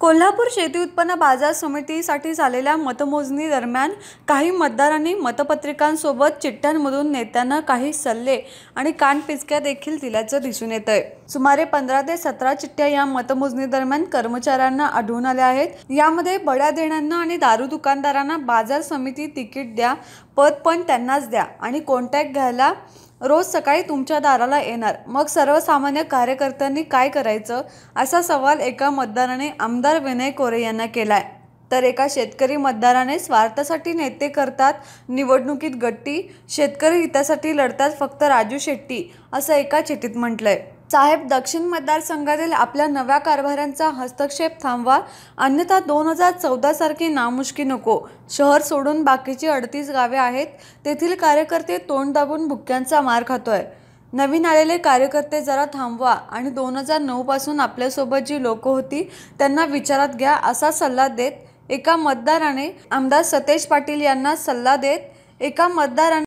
कोल्हापूर शेती उत्पन्न बाजार समितीसाठी झालेल्या मतमोजणी दरम्यान काही मतदारांनी मतपत्रिकांसोबत चिठ्ठ्यांमधून नेत्यांना काही सल्ले आणि कानपिचक्या देखील दिल्याचं दिसून येत आहे सुमारे पंधरा ते सतरा चिठ्ठ्या या मतमोजणीदरम्यान कर्मचाऱ्यांना आढळून आल्या आहेत यामध्ये बड्या देण्यांना आणि दारू दुकानदारांना बाजार समिती तिकीट द्या पद पण त्यांनाच द्या आणि कॉन्टॅक्ट घ्यायला रोज सकाळी तुमच्या दाराला येणार मग सर्वसामान्य कार्यकर्त्यांनी काय करायचं असा सवाल एका मतदाराने आमदार विनय कोरे यांना केला तर एका शेतकरी मतदाराने स्वार्थासाठी नेते करतात निवडणुकीत गट्टी शेतकरी हितासाठी लढतात फक्त राजू शेट्टी असं एका चिठीत म्हटलं साहेब दक्षिण मतदारसंघातील आपल्या नव्या कारभाऱ्यांचा हस्तक्षेप थांबवा अन्यथा दोन हजार चौदासारखी नामुष्की नको शहर सोडून बाकीची अडतीस गावे आहेत तेथील कार्यकर्ते तोंड दाबून भुक्यांचा मार खातोय नवीन आलेले कार्यकर्ते जरा थांबवा आणि दोन हजार नऊपासून आपल्यासोबत जी लोकं होती त्यांना विचारात घ्या असा सल्ला देत एका मतदाराने आमदार सतेज पाटील यांना सल्ला देत एका मतदाराने